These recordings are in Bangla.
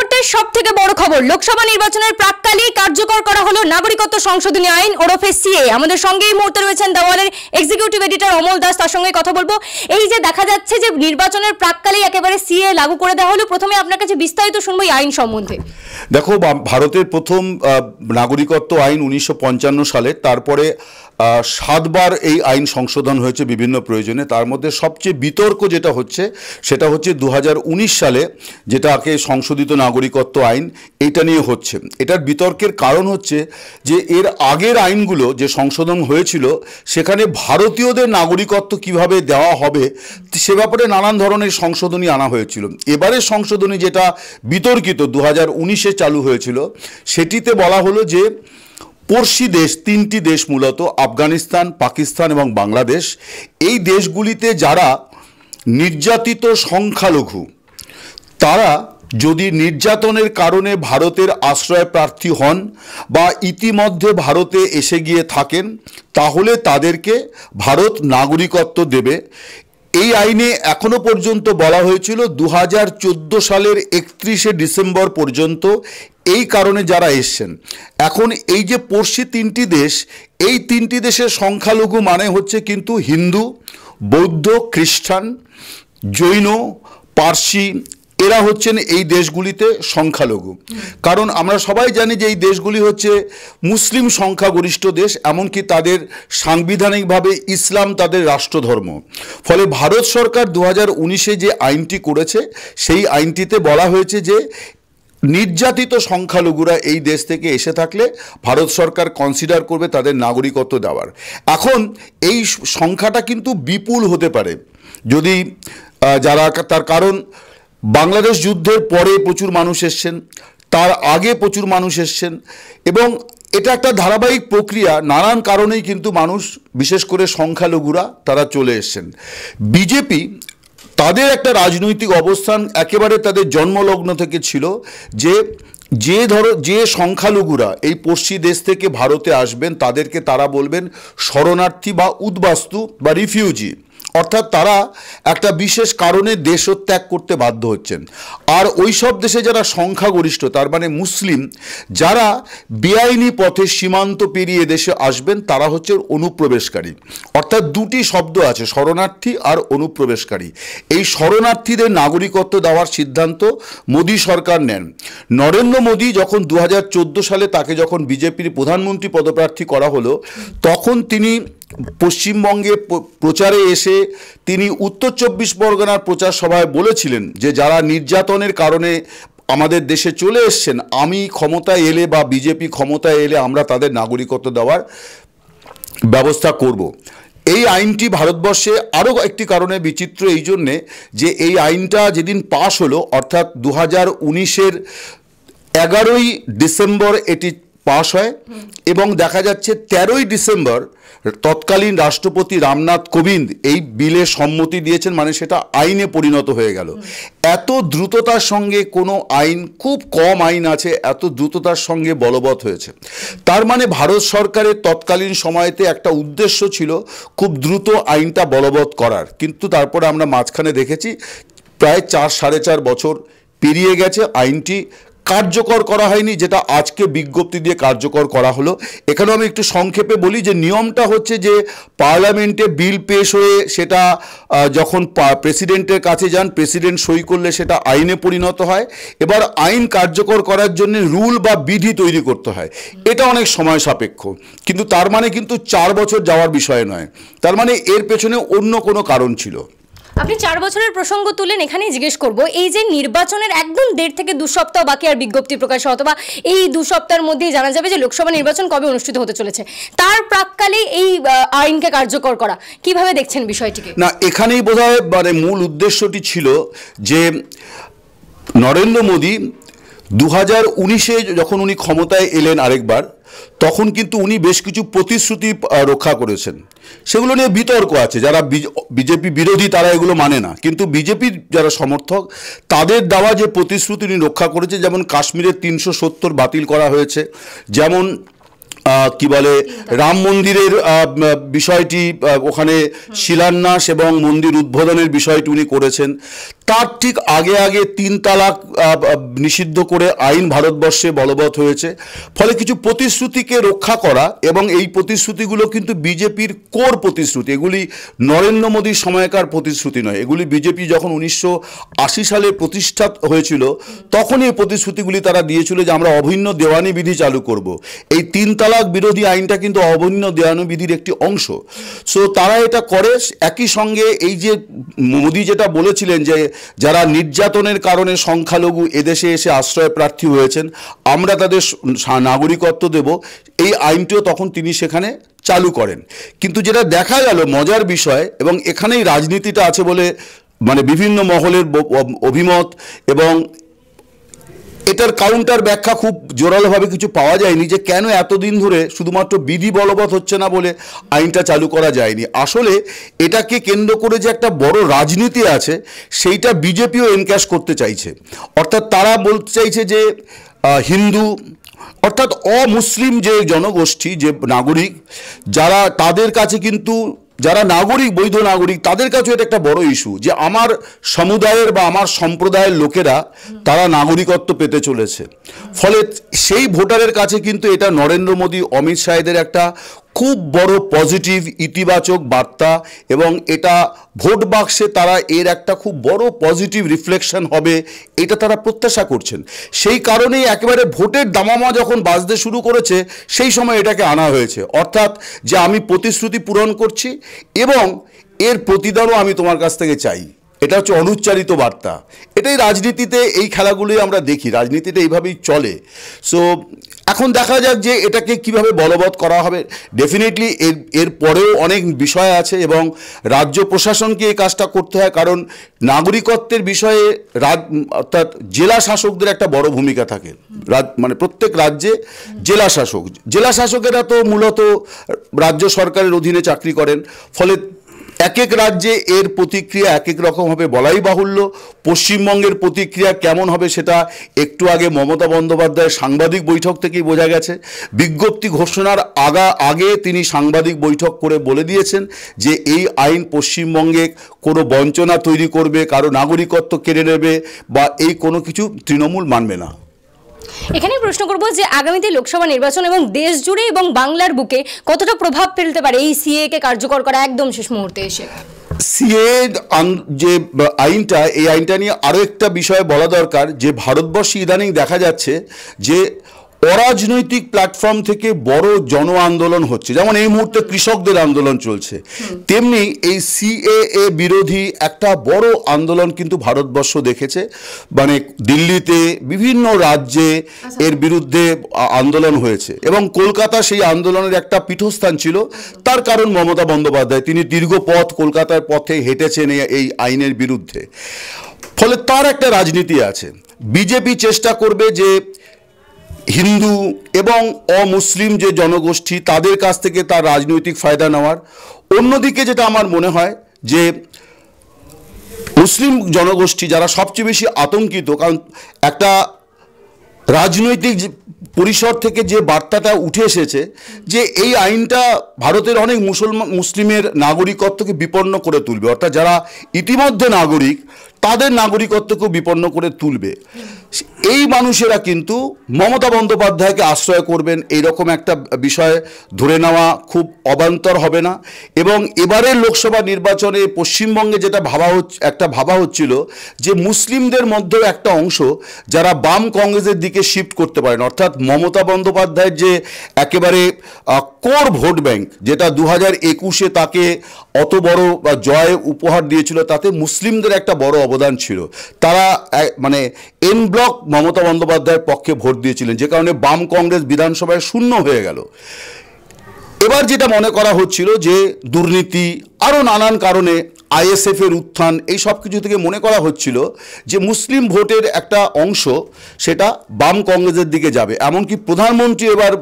মুহূর্তের সব থেকে বড় খবর লোকসভা নির্বাচনের প্রাককালে কার্যকর করা হলো নাগরিকত্ব সংশোধনী আইন ওরফে সিএ আমাদের সঙ্গে এই মুহূর্তে রয়েছেন দেওয়ালের এক্সিকিউটিভ এডিটর অমল দাস তার সঙ্গে কথা বলবো এই যে দেখা যাচ্ছে যে নির্বাচনের প্রাককালে একেবারে সিএ লাগু করে দেওয়া হলো প্রথমে আপনার কাছে বিস্তারিত শুনবো এই আইন সম্বন্ধে দেখো ভারতের প্রথম নাগরিকত্ব আইন উনিশশো সালে তারপরে সাতবার এই আইন সংশোধন হয়েছে বিভিন্ন প্রয়োজনে তার মধ্যে সবচেয়ে বিতর্ক যেটা হচ্ছে সেটা হচ্ছে দু সালে যেটাকে সংশোধিত নাগরিকত্ব আইন এটা নিয়ে হচ্ছে এটার বিতর্কের কারণ হচ্ছে যে এর আগের আইনগুলো যে সংশোধন হয়েছিল সেখানে ভারতীয়দের নাগরিকত্ব কিভাবে দেওয়া হবে সে ব্যাপারে নানান ধরনের সংশোধনী আনা হয়েছিল এবারের সংশোধনী যেটা বিতর্কিত দু হাজার চালু হয়েছিল সেটিতে বলা হলো যে পড়শি দেশ তিনটি দেশ মূলত আফগানিস্তান পাকিস্তান এবং বাংলাদেশ এই দেশগুলিতে যারা নির্যাতিত সংখ্যালঘু তারা যদি নির্যাতনের কারণে ভারতের আশ্রয় প্রার্থী হন বা ইতিমধ্যে ভারতে এসে গিয়ে থাকেন তাহলে তাদেরকে ভারত নাগরিকত্ব দেবে এই আইনে এখনো পর্যন্ত বলা হয়েছিল দু হাজার চোদ্দো সালের একত্রিশে ডিসেম্বর পর্যন্ত এই কারণে যারা এসছেন এখন এই যে পড়শি তিনটি দেশ এই তিনটি দেশের সংখ্যালঘু মানে হচ্ছে কিন্তু হিন্দু বৌদ্ধ খ্রিস্টান জৈন পার্সি এরা হচ্ছেন এই দেশগুলিতে সংখ্যালঘু কারণ আমরা সবাই জানি যে এই দেশগুলি হচ্ছে মুসলিম সংখ্যাগরিষ্ঠ দেশ এমনকি তাদের সাংবিধানিকভাবে ইসলাম তাদের রাষ্ট্রধর্ম ফলে ভারত সরকার দু হাজার যে আইনটি করেছে সেই আইনটিতে বলা হয়েছে যে নির্যাতিত সংখ্যালঘুরা এই দেশ থেকে এসে থাকলে ভারত সরকার কনসিডার করবে তাদের নাগরিকত্ব দেওয়ার এখন এই সংখ্যাটা কিন্তু বিপুল হতে পারে যদি যারা তার কারণ বাংলাদেশ যুদ্ধের পরে প্রচুর মানুষ এসছেন তার আগে প্রচুর মানুষ এসছেন এবং এটা একটা ধারাবাহিক প্রক্রিয়া নানান কারণেই কিন্তু মানুষ বিশেষ করে সংখ্যালঘুরা তারা চলে এসছেন বিজেপি তাদের একটা রাজনৈতিক অবস্থান একেবারে তাদের জন্মলগ্ন থেকে ছিল যে যে ধরো যে সংখ্যালঘুরা এই পশ্চিম দেশ থেকে ভারতে আসবেন তাদেরকে তারা বলবেন শরণার্থী বা উদ্বাস্তু বা রিফিউজি অর্থাৎ তারা একটা বিশেষ কারণে দেশত্যাগ করতে বাধ্য হচ্ছেন আর ওই সব দেশে যারা সংখ্যাগরিষ্ঠ তার মানে মুসলিম যারা বেআইনি পথে সীমান্ত পেরিয়ে দেশে আসবেন তারা হচ্ছে অনুপ্রবেশকারী অর্থাৎ দুটি শব্দ আছে শরণার্থী আর অনুপ্রবেশকারী এই শরণার্থীদের নাগরিকত্ব দেওয়ার সিদ্ধান্ত মোদী সরকার নেন নরেন্দ্র মোদী যখন দু সালে তাকে যখন বিজেপির প্রধানমন্ত্রী পদপ্রার্থী করা হলো তখন তিনি পশ্চিমবঙ্গে প্রচারে এসে তিনি উত্তর চব্বিশ পরগনার প্রচার সভায় বলেছিলেন যে যারা নির্যাতনের কারণে আমাদের দেশে চলে এসছেন আমি ক্ষমতায় এলে বা বিজেপি ক্ষমতায় এলে আমরা তাদের নাগরিকত্ব দেওয়ার ব্যবস্থা করব। এই আইনটি ভারতবর্ষে আরও একটি কারণে বিচিত্র এই জন্যে যে এই আইনটা যেদিন পাশ হলো অর্থাৎ দু হাজার উনিশের এগারোই ডিসেম্বর এটি পাশ হয় এবং দেখা যাচ্ছে তেরোই ডিসেম্বর তৎকালীন রাষ্ট্রপতি রামনাথ কোবিন্দ এই বিলে সম্মতি দিয়েছেন মানে সেটা আইনে পরিণত হয়ে গেল এত দ্রুততার সঙ্গে কোনো আইন খুব কম আইন আছে এত দ্রুততার সঙ্গে বলবৎ হয়েছে তার মানে ভারত সরকারের তৎকালীন সময়তে একটা উদ্দেশ্য ছিল খুব দ্রুত আইনটা বলবৎ করার কিন্তু তারপরে আমরা মাঝখানে দেখেছি প্রায় চার সাড়ে চার বছর পেরিয়ে গেছে আইনটি কার্যকর করা হয়নি যেটা আজকে বিজ্ঞপ্তি দিয়ে কার্যকর করা হলো এখানেও আমি একটু সংক্ষেপে বলি যে নিয়মটা হচ্ছে যে পার্লামেন্টে বিল পেশ হয়ে সেটা যখন প্রেসিডেন্টের কাছে যান প্রেসিডেন্ট সই করলে সেটা আইনে পরিণত হয় এবার আইন কার্যকর করার জন্য রুল বা বিধি তৈরি করতে হয় এটা অনেক সময় সাপেক্ষ কিন্তু তার মানে কিন্তু চার বছর যাওয়ার বিষয় নয় তার মানে এর পেছনে অন্য কোনো কারণ ছিল আপনি চার বছরের প্রসঙ্গ তুলেন এখানেই জিজ্ঞেস করব এই যে নির্বাচনের একদম দেড় থেকে দু সপ্তাহ বাকি আর বিজ্ঞপ্তি প্রকাশ অথবা এই দু সপ্তাহের মধ্যেই জানা যাবে যে লোকসভা নির্বাচন কবে অনুষ্ঠিত হতে চলেছে তার প্রাককালে এই আইনকে কার্যকর করা কিভাবে দেখছেন বিষয়টিকে না এখানেই বোধহয় মানে মূল উদ্দেশ্যটি ছিল যে নরেন্দ্র মোদী দু হাজার যখন উনি ক্ষমতায় এলেন আরেকবার তখন কিন্তু উনি বেশ কিছু প্রতিশ্রুতি রক্ষা করেছেন সেগুলো নিয়ে বিতর্ক আছে যারা বিজেপি বিরোধী তারা এগুলো মানে না কিন্তু বিজেপির যারা সমর্থক তাদের দেওয়া যে প্রতিশ্রুতি উনি রক্ষা করেছে যেমন কাশ্মীরের তিনশো সত্তর বাতিল করা হয়েছে যেমন কি বলে রাম মন্দিরের বিষয়টি ওখানে শিলান্যাস এবং মন্দির উদ্বোধনের বিষয়টি উনি করেছেন তার ঠিক আগে আগে তিন তালাক নিষিদ্ধ করে আইন ভারতবর্ষে বলবৎ হয়েছে ফলে কিছু প্রতিশ্রুতিকে রক্ষা করা এবং এই প্রতিশ্রুতিগুলো কিন্তু বিজেপির কোর প্রতিশ্রুতি এগুলি নরেন্দ্র মোদীর সময়কার প্রতিশ্রুতি নয় এগুলি বিজেপি যখন উনিশশো আশি সালে প্রতিষ্ঠা হয়েছিল তখনই এই প্রতিশ্রুতিগুলি তারা দিয়েছিল যে আমরা অভিন্ন দেওয়ানি বিধি চালু করব এই তিন তালাক তালাক বিরোধী আইনটা কিন্তু অবৈন্য দেয়ানুবিধির একটি অংশ সো তারা এটা করে একই সঙ্গে এই যে মোদী যেটা বলেছিলেন যে যারা নির্যাতনের কারণে সংখ্যালঘু এদেশে এসে আশ্রয় প্রার্থী হয়েছেন আমরা তাদের নাগরিকত্ব দেব এই আইনটিও তখন তিনি সেখানে চালু করেন কিন্তু যেটা দেখা গেল মজার বিষয় এবং এখানেই রাজনীতিটা আছে বলে মানে বিভিন্ন মহলের অভিমত এবং এটার কাউন্টার ব্যাখ্যা খুব জোরালোভাবে কিছু পাওয়া যায়নি যে কেন এতদিন ধরে শুধুমাত্র বিধি বলবৎ হচ্ছে না বলে আইনটা চালু করা যায়নি আসলে এটাকে কেন্দ্র করে যে একটা বড় রাজনীতি আছে সেইটা বিজেপিও এনক্যাশ করতে চাইছে অর্থাৎ তারা বলতে চাইছে যে হিন্দু অর্থাৎ অমুসলিম যে জনগোষ্ঠী যে নাগরিক যারা তাদের কাছে কিন্তু যারা নাগরিক বৈধ নাগরিক তাদের কাছেও এটা একটা বড় ইস্যু যে আমার সমুদায়ের বা আমার সম্প্রদায়ের লোকেরা তারা নাগরিকত্ব পেতে চলেছে ফলে সেই ভোটারের কাছে কিন্তু এটা নরেন্দ্র মোদী অমিত শাহদের একটা খুব বড় পজিটিভ ইতিবাচক বার্তা এবং এটা ভোট বাক্সে তারা এর একটা খুব বড় পজিটিভ রিফ্লেকশন হবে এটা তারা প্রত্যাশা করছেন সেই কারণেই একেবারে ভোটের দামামা যখন বাজতে শুরু করেছে সেই সময় এটাকে আনা হয়েছে অর্থাৎ যে আমি প্রতিশ্রুতি পূরণ করছি এবং এর প্রতিদানও আমি তোমার কাছ থেকে চাই এটা হচ্ছে অনুচ্চারিত বার্তা এটাই রাজনীতিতে এই খেলাগুলোই আমরা দেখি রাজনীতিতে এইভাবেই চলে সো এখন দেখা যাক যে এটাকে কিভাবে বলবৎ করা হবে ডেফিনেটলি এর এর পরেও অনেক বিষয় আছে এবং রাজ্য প্রশাসনকে এই কাজটা করতে হয় কারণ নাগরিকত্বের বিষয়ে রাজ অর্থাৎ জেলা শাসকদের একটা বড় ভূমিকা থাকে মানে প্রত্যেক রাজ্যে জেলা শাসক জেলা শাসকেরা তো মূলত রাজ্য সরকারের অধীনে চাকরি করেন ফলে এক এক রাজ্যে এর প্রতিক্রিয়া এক এক রকম হবে বলাই বাহুল্য পশ্চিমবঙ্গের প্রতিক্রিয়া কেমন হবে সেটা একটু আগে মমতা বন্দ্যোপাধ্যায়ের সাংবাদিক বৈঠক থেকেই বোঝা গেছে বিজ্ঞপ্তি ঘোষণার আগা আগে তিনি সাংবাদিক বৈঠক করে বলে দিয়েছেন যে এই আইন পশ্চিমবঙ্গে কোনো বঞ্চনা তৈরি করবে কারো নাগরিকত্ব কেড়ে নেবে বা এই কোনো কিছু তৃণমূল মানবে না এখানে প্রশ্ন করব যে আগামীতে লোকসভা নির্বাচন এবং দেশ জুড়ে এবং বাংলার বুকে কতটা প্রভাব ফেলতে পারে এই সিএ কে কার্যকর করা একদম শেষ মুহূর্তে এসে সিএ যে আইনটা এই আইনটা নিয়ে আরও একটা বিষয় বলা দরকার যে ভারতবর্ষে ইদানিং দেখা যাচ্ছে যে অরাজনৈতিক প্ল্যাটফর্ম থেকে বড় জন আন্দোলন হচ্ছে যেমন এই মুহূর্তে কৃষকদের আন্দোলন চলছে তেমনি এই সিএএ বিরোধী একটা বড় আন্দোলন কিন্তু ভারতবর্ষ দেখেছে মানে দিল্লিতে বিভিন্ন রাজ্যে আচ্ছা। এর বিরুদ্ধে আন্দোলন হয়েছে এবং কলকাতা সেই আন্দোলনের একটা পীঠস্থান ছিল তার কারণ মমতা বন্দ্যোপাধ্যায় তিনি দীর্ঘ পথ কলকাতার পথে হেঁটেছেন এই আইনের বিরুদ্ধে ফলে তার একটা রাজনীতি আছে বিজেপি চেষ্টা করবে যে হিন্দু এবং অমুসলিম যে জনগোষ্ঠী তাদের কাছ থেকে তার রাজনৈতিক ফায়দা নেওয়ার অন্যদিকে যেটা আমার মনে হয় যে মুসলিম জনগোষ্ঠী যারা সবচেয়ে বেশি আতঙ্কিত কারণ একটা রাজনৈতিক পরিসর থেকে যে বার্তাটা উঠে এসেছে যে এই আইনটা ভারতের অনেক মুসলমান মুসলিমের নাগরিকত্বকে বিপন্ন করে তুলবে অর্থাৎ যারা ইতিমধ্যে নাগরিক তাদের নাগরিকত্বকেও বিপন্ন করে তুলবে এই মানুষেরা কিন্তু মমতা বন্দ্যোপাধ্যায়কে আশ্রয় করবেন এইরকম একটা বিষয় ধরে নেওয়া খুব অবান্তর হবে না এবং এবারের লোকসভা নির্বাচনে পশ্চিমবঙ্গে যেটা ভাবা হচ্ছে একটা ভাবা হচ্ছিল যে মুসলিমদের মধ্যেও একটা অংশ যারা বাম কংগ্রেসের দিকে শিফট করতে পারেন অর্থাৎ মমতা বন্দ্যোপাধ্যায়ের যে একেবারে কোর ভোট ব্যাংক যেটা দু হাজার একুশে তাকে অত বড় বা জয় উপহার দিয়েছিল তাতে মুসলিমদের একটা বড় অবদান ছিল তারা মানে এন ব্লক মমতা বন্দ্যোপাধ্যায়ের পক্ষে ভোট দিয়েছিলেন যে কারণে বাম কংগ্রেস বিধানসভায় শূন্য হয়ে গেল এবার যেটা মনে করা হচ্ছিল যে দুর্নীতি আরও নানান কারণে আইএসএফের উত্থান এই সব কিছু থেকে মনে করা হচ্ছিল যে মুসলিম ভোটের একটা অংশ সেটা বাম কংগ্রেসের দিকে যাবে এমনকি প্রধানমন্ত্রী এবার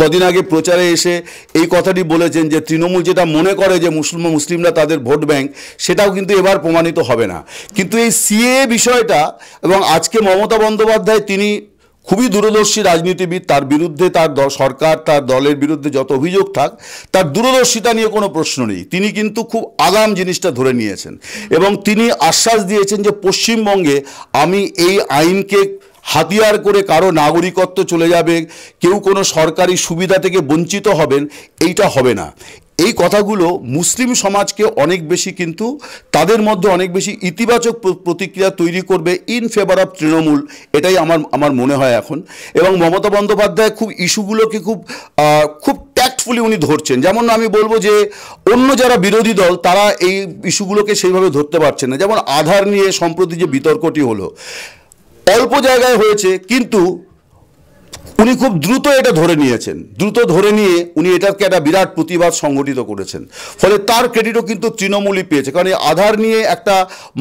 কদিন আগে প্রচারে এসে এই কথাটি বলেছেন যে তৃণমূল যেটা মনে করে যে মুসলমান মুসলিমরা তাদের ভোট ব্যাংক সেটাও কিন্তু এবার প্রমাণিত হবে না কিন্তু এই সিএ বিষয়টা এবং আজকে মমতা বন্দ্যোপাধ্যায় তিনি খুবই দূরদর্শী রাজনীতিবিদ তার বিরুদ্ধে তার সরকার তার দলের বিরুদ্ধে যত অভিযোগ থাক তার দূরদর্শিতা নিয়ে কোনো প্রশ্ন নেই তিনি কিন্তু খুব আগাম জিনিসটা ধরে নিয়েছেন এবং তিনি আশ্বাস দিয়েছেন যে পশ্চিমবঙ্গে আমি এই আইনকে হাতিয়ার করে কারো নাগরিকত্ব চলে যাবে কেউ কোনো সরকারি সুবিধা থেকে বঞ্চিত হবেন এইটা হবে না এই কথাগুলো মুসলিম সমাজকে অনেক বেশি কিন্তু তাদের মধ্যে অনেক বেশি ইতিবাচক প্রতিক্রিয়া তৈরি করবে ইন ফেভার অফ তৃণমূল এটাই আমার আমার মনে হয় এখন এবং মমতা বন্দ্যোপাধ্যায় খুব ইস্যুগুলোকে খুব খুব ট্যাক্টফুলি উনি ধরছেন যেমন আমি বলবো যে অন্য যারা বিরোধী দল তারা এই ইস্যুগুলোকে সেইভাবে ধরতে পারছে না যেমন আধার নিয়ে সম্প্রতি যে বিতর্কটি হলো অল্প জায়গায় হয়েছে কিন্তু উনি খুব দ্রুত এটা ধরে নিয়েছেন দ্রুত ধরে নিয়ে উনি এটাকে একটা বিরাট প্রতিবাদ সংগঠিত করেছেন ফলে তার ক্রেডিটও কিন্তু তৃণমূলই পেয়েছে কারণ এই আধার নিয়ে একটা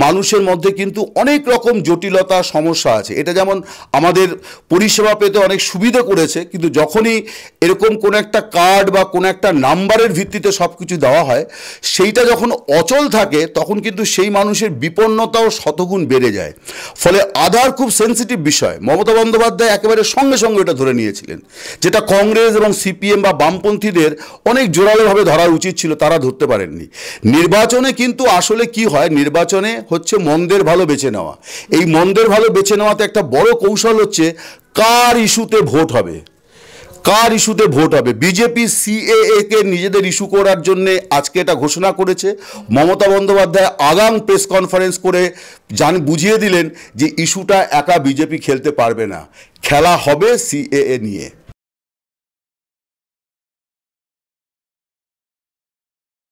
মানুষের মধ্যে কিন্তু অনেক রকম জটিলতা সমস্যা আছে এটা যেমন আমাদের পরিষেবা পেতে অনেক সুবিধে করেছে কিন্তু যখনই এরকম কোনো একটা কার্ড বা কোনো একটা নাম্বারের ভিত্তিতে সব কিছু দেওয়া হয় সেইটা যখন অচল থাকে তখন কিন্তু সেই মানুষের বিপন্নতাও শতগুণ বেড়ে যায় ফলে আধার খুব সেন্সিটিভ বিষয় মমতা বন্দ্যোপাধ্যায় একেবারে সঙ্গে সঙ্গে এটা ধরে নিয়েছিলেন যেটা কংগ্রেস এবং সিপিএম বা বামপন্থীদের অনেক জোরালোভাবে ধরা উচিত ছিল তারা ধরতে পারেননি নির্বাচনে কিন্তু আসলে কি হয় নির্বাচনে হচ্ছে মন্দের ভালো বেছে নেওয়া এই মন্দের ভালো বেছে নেওয়াতে একটা বড় কৌশল হচ্ছে কার ইস্যুতে ভোট হবে কার ইস্যুতে ভোট হবে বিজেপি সিএএ কে নিজেদের ইস্যু করার জন্য আজকে এটা ঘোষণা করেছে মমতা বন্দ্যোপাধ্যায় আগাম প্রেস কনফারেন্স করে জান বুঝিয়ে দিলেন যে ইস্যুটা একা বিজেপি খেলতে পারবে না খেলা হবে সিএএ নিয়ে